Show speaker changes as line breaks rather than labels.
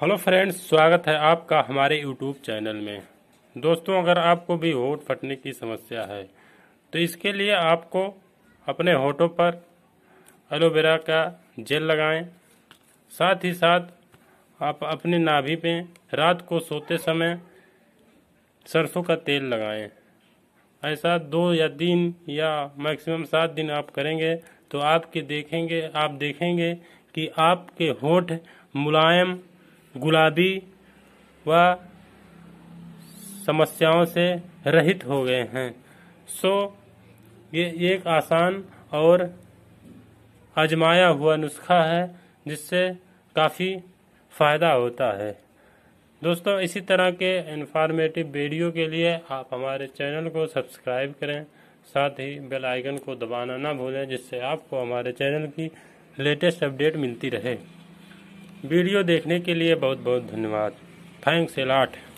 hello friends स्वागत है आपका हमारे यूट्यूब चैनल में दोस्तों अगर आपको भी होठ फटने की समस्या है तो इसके लिए आपको अपने होठों पर एलोवेरा का जेल लगाएं साथ ही साथ आप अपनी नाभि पे रात को सोते समय सरसों का तेल लगाएं ऐसा दो या तीन या मैक्सिमम सात दिन आप करेंगे तो आपके देखेंगे आप देखेंगे कि आपके होठ मुलायम गुलाबी व समस्याओं से रहित हो गए हैं सो ये एक आसान और आजमाया हुआ नुस्खा है जिससे काफ़ी फ़ायदा होता है दोस्तों इसी तरह के इन्फॉर्मेटिव वीडियो के लिए आप हमारे चैनल को सब्सक्राइब करें साथ ही बेल आइकन को दबाना ना भूलें जिससे आपको हमारे चैनल की लेटेस्ट अपडेट मिलती रहे वीडियो देखने के लिए बहुत बहुत धन्यवाद थैंक्स एलाट